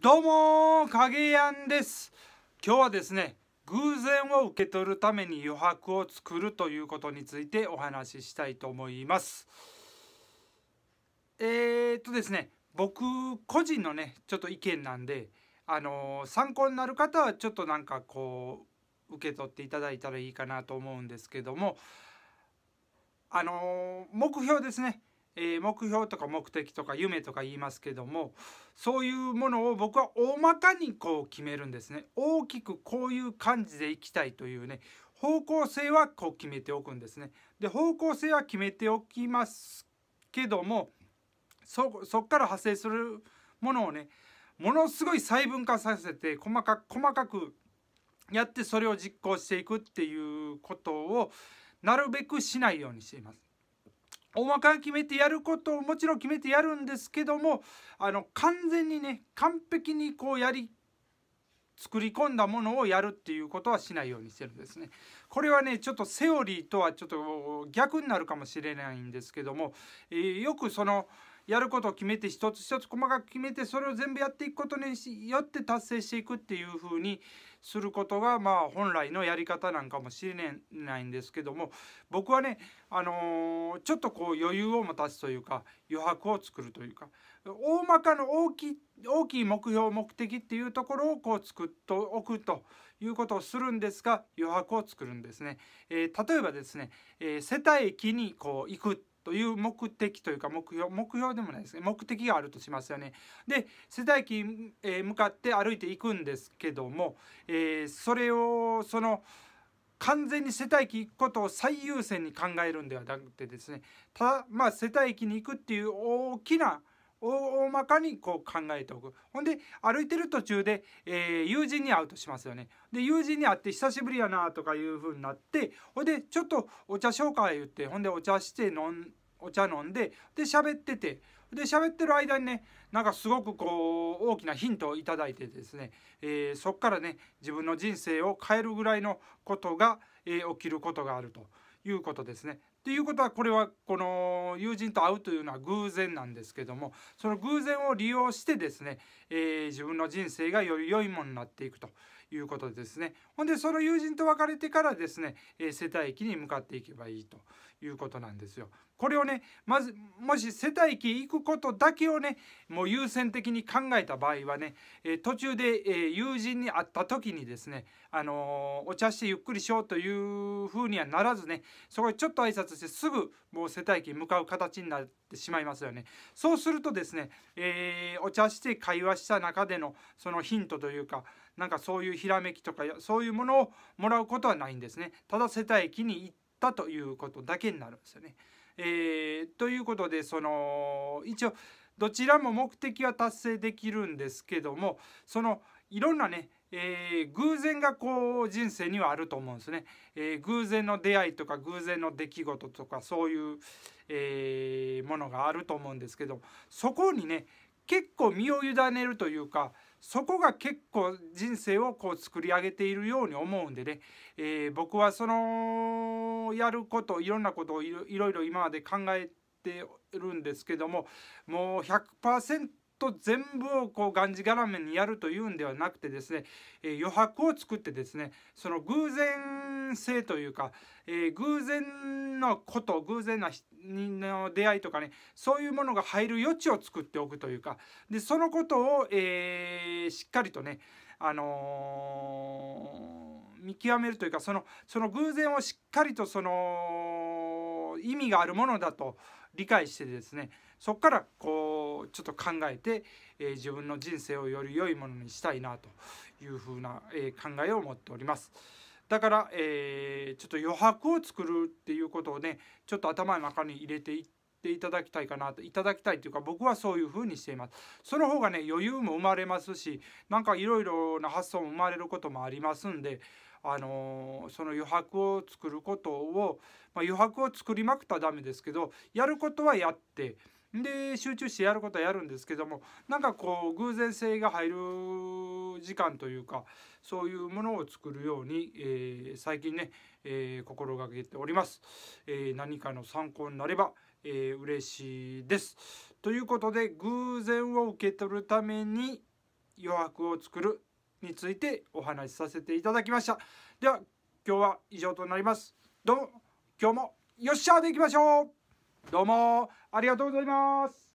どうも影やんです今日はですね偶然を受け取るために余白を作るということについてお話ししたいと思いますえー、っとですね僕個人のねちょっと意見なんであのー、参考になる方はちょっとなんかこう受け取っていただいたらいいかなと思うんですけどもあのー、目標ですねえー、目標とか目的とか夢とか言いますけどもそういうものを僕は大まかにこう決めるんですね大きくこういう感じでいきたいというね方向性はこう決めておくんですね。で方向性は決めておきますけどもそこから派生するものをねものすごい細分化させて細かく細かくやってそれを実行していくっていうことをなるべくしないようにしています。大まかに決めてやることをもちろん決めてやるんですけどもあの完全にね完璧にこうやり作り込んだものをやるっていうことはしないようにしてるんですね。これはねちょっとセオリーとはちょっと逆になるかもしれないんですけども、えー、よくそのやることを決めて一つ一つ細かく決めてそれを全部やっていくことによって達成していくっていうふうにすることがまあ本来のやり方なんかもしれないんですけども僕はね、あのー、ちょっとこう余裕を持たすというか余白を作るというか大まかの大きい大きい目標目的っていうところをこう作っておくということをするんですが余白を作るんですね。えー、例えばですね、えー、世帯機にこう行くという目的というか目標目標でもないですね目的があるとしますよね。で世代駅へ向かって歩いていくんですけども、えー、それをその完全に世帯域行くことを最優先に考えるんではなくてですねただまあ世帯域に行くっていう大きな大まかにこう考えておくほんで歩いてる途中で、えー、友人に会うとしますよねで友人に会って久しぶりやなとかいうふうになってほんでちょっとお茶紹介言ってほんでお茶して飲んお茶飲んでで喋っててで喋ってる間にねなんかすごくこう大きなヒントを頂いてですね、えー、そっからね自分の人生を変えるぐらいのことが、えー、起きることがあるということですね。ということはこれはこの友人と会うというのは偶然なんですけどもその偶然を利用してですね、えー、自分の人生がより良いものになっていくと。いうことですねほんでその友人と別れてからですね、え世帯駅に向かっていけばいいということなんですよこれをねまずもし世帯駅行くことだけをねもう優先的に考えた場合はね、え途中で、え友人に会った時にですね、あのお茶してゆっくりしようというふうにはならずねそこでちょっと挨拶してすぐもう世帯駅に向かう形になってしまいますよねそうするとですね、えー、お茶して会話した中でのそのヒントというかなんかそういうひらめきとかそういうものをもらうことはないんですねただ世帯域に行ったということだけになるんですよね。えー、ということでその一応どちらも目的は達成できるんですけどもそのいろんなねえー、偶然がこう人生にはあると思うんですね、えー、偶然の出会いとか偶然の出来事とかそういう、えー、ものがあると思うんですけどそこにね結構身を委ねるというかそこが結構人生をこう作り上げているように思うんでね、えー、僕はそのやることいろんなことをいろいろ今まで考えてるんですけどももう100%と全部をこうがんじがらめにやるというんではなくてですね、え余白を作ってですねその偶然性というか、えー、偶然のこと偶然なの出会いとかねそういうものが入る余地を作っておくというかでそのことを、えー、しっかりとねあのー、見極めるというかそのその偶然をしっかりとその意味があるものだと理解してですねそこからこうちょっと考えて、えー、自分の人生をより良いものにしたいなというふうな、えー、考えを持っております。だから、えー、ちょっと余白を作るっていうことをねちょっと頭の中に入れていっていただきたいかなといただきたいというか僕はそういうふうにしていますその方がね余裕も生まれますしなんかいろいろな発想も生まれることもありますんであのその余白を作ることを、まあ、余白を作りまくったらダメですけどやることはやって。で集中してやることはやるんですけどもなんかこう偶然性が入る時間というかそういうものを作るように、えー、最近ね、えー、心がけております、えー、何かの参考になれば、えー、嬉しいですということで偶然を受け取るために余白を作るについてお話しさせていただきましたでは今日は以上となりますどうも今日もよっしゃでいきましょうどうもありがとうございます